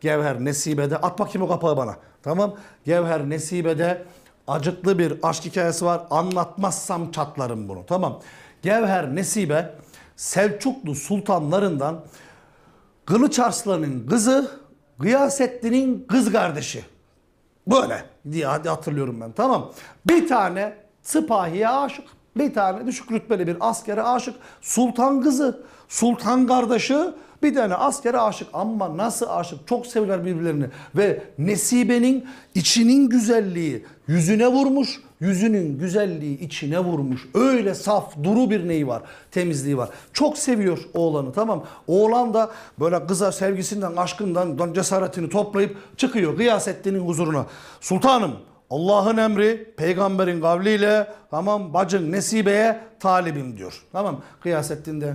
Gevher Nesibe'de at bakayım o kapağı bana. Tamam. Gevher Nesibe'de acıklı bir aşk hikayesi var. Anlatmazsam çatlarım bunu. Tamam. Gevher Nesibe Selçuklu sultanlarından Kılıç Arslan'ın kızı Gıyasettin'in kız kardeşi. Böyle diye hatırlıyorum ben. Tamam. Bir tane sipahiye aşık bir tane düşük rütbeli bir askere aşık. Sultan kızı, sultan kardeşi bir tane askere aşık. Ama nasıl aşık? Çok seviyorlar birbirlerini. Ve Nesibe'nin içinin güzelliği yüzüne vurmuş. Yüzünün güzelliği içine vurmuş. Öyle saf, duru bir neyi var? Temizliği var. Çok seviyor oğlanı tamam. Oğlan da böyle kıza sevgisinden, aşkından cesaretini toplayıp çıkıyor Gıyasettin'in huzuruna. Sultanım Allah'ın emri peygamberin kavliyle tamam bacın Nesibe'ye talibim diyor. Tamam Gıyasettin de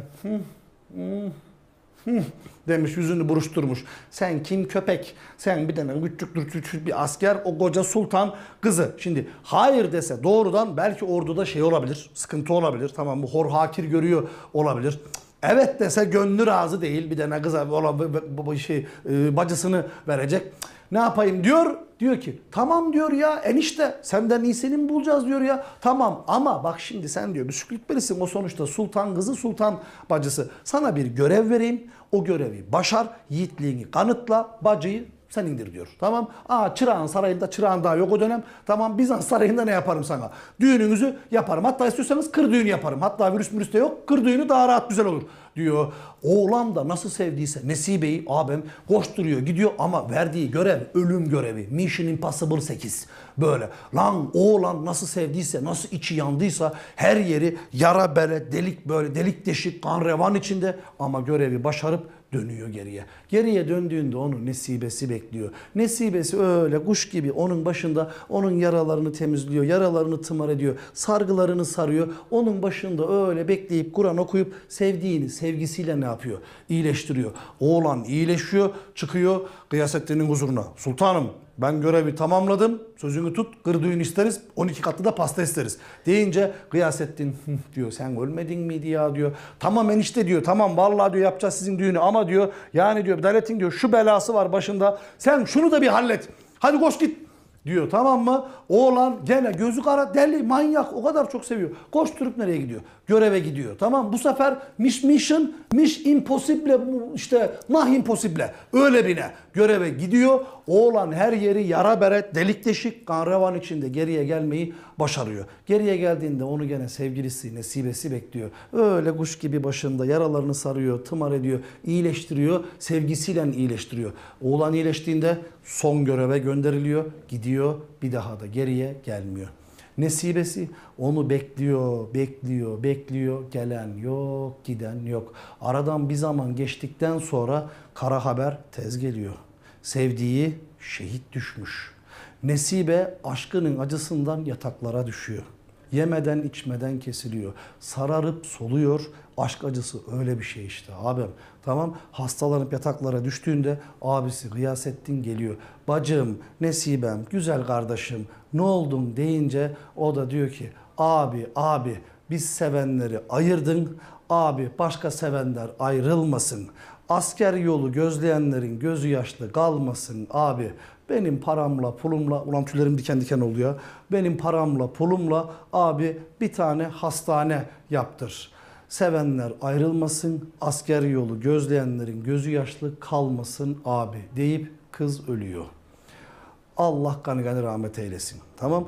demiş yüzünü buruşturmuş. Sen kim köpek? Sen bir tane küçük küçük bir asker o koca sultan kızı. Şimdi hayır dese doğrudan belki orduda şey olabilir sıkıntı olabilir tamam bu hor hakir görüyor olabilir. Evet dese gönlü razı değil bir tane kıza bu şey ıı, bacısını verecek ne yapayım diyor. Diyor ki tamam diyor ya enişte senden iyisini mi bulacağız diyor ya. Tamam ama bak şimdi sen diyor bisikletbelisin o sonuçta sultan kızı sultan bacısı. Sana bir görev vereyim o görevi başar yiğitliğini kanıtla bacıyı sen indir diyor. Tamam. Aa çırağın sarayında çırağın daha yok o dönem. Tamam Bizans sarayında ne yaparım sana? Düğününüzü yaparım. Hatta istiyorsanız kır düğünü yaparım. Hatta virüs mürüs de yok. Kır düğünü daha rahat güzel olur diyor. oğlam da nasıl sevdiyse Nesibe'yi abim koşturuyor gidiyor ama verdiği görev ölüm görevi. Mission Impossible 8 böyle. Lan oğlan nasıl sevdiyse nasıl içi yandıysa her yeri yara bere delik böyle delik deşik kan revan içinde ama görevi başarıp dönüyor geriye. Geriye döndüğünde onu nesibesi bekliyor. Nesibesi öyle kuş gibi onun başında onun yaralarını temizliyor, yaralarını tımar ediyor, sargılarını sarıyor. Onun başında öyle bekleyip Kur'an okuyup sevdiğini sevgisiyle ne yapıyor? İyileştiriyor. Oğlan iyileşiyor, çıkıyor Gıyasettin'in huzuruna. Sultanım ben görevi tamamladım. Sözünü tut. gır düğün isteriz. 12 katlı da pasta isteriz. Deyince Gıyasettin diyor sen ölmedin miydi ya diyor. Tamam enişte diyor. Tamam vallahi diyor yapacağız sizin düğünü ama diyor yani diyor devletin diyor şu belası var başında. Sen şunu da bir hallet. Hadi koş git diyor tamam mı? Oğlan gene gözü kara deli manyak o kadar çok seviyor. Koşturup nereye gidiyor? Göreve gidiyor tamam Bu sefer miş mission miş impossible işte nah impossible öyle bine göreve gidiyor. Oğlan her yeri yara beret delik deşik kan içinde geriye gelmeyi başarıyor. Geriye geldiğinde onu gene sevgilisi Nesibe'si bekliyor. Öyle kuş gibi başında yaralarını sarıyor, tımar ediyor, iyileştiriyor, sevgisiyle iyileştiriyor. Oğlan iyileştiğinde son göreve gönderiliyor, gidiyor, bir daha da geriye gelmiyor. Nesibesi onu bekliyor, bekliyor, bekliyor. Gelen yok, giden yok. Aradan bir zaman geçtikten sonra kara haber tez geliyor. Sevdiği şehit düşmüş. Nesibe aşkının acısından yataklara düşüyor. Yemeden içmeden kesiliyor. Sararıp soluyor. Aşk acısı öyle bir şey işte abim. Tamam hastalanıp yataklara düştüğünde abisi Gıyasettin geliyor. Bacım, Nesibem, güzel kardeşim ne oldum deyince o da diyor ki abi abi biz sevenleri ayırdın. Abi başka sevenler ayrılmasın. Asker yolu gözleyenlerin gözü yaşlı kalmasın abi. Benim paramla pulumla, ulan tüylerim diken diken oluyor. Benim paramla pulumla abi bir tane hastane yaptır. Sevenler ayrılmasın, asker yolu gözleyenlerin gözü yaşlı kalmasın abi deyip kız ölüyor. Allah kanı gani rahmet eylesin. Tamam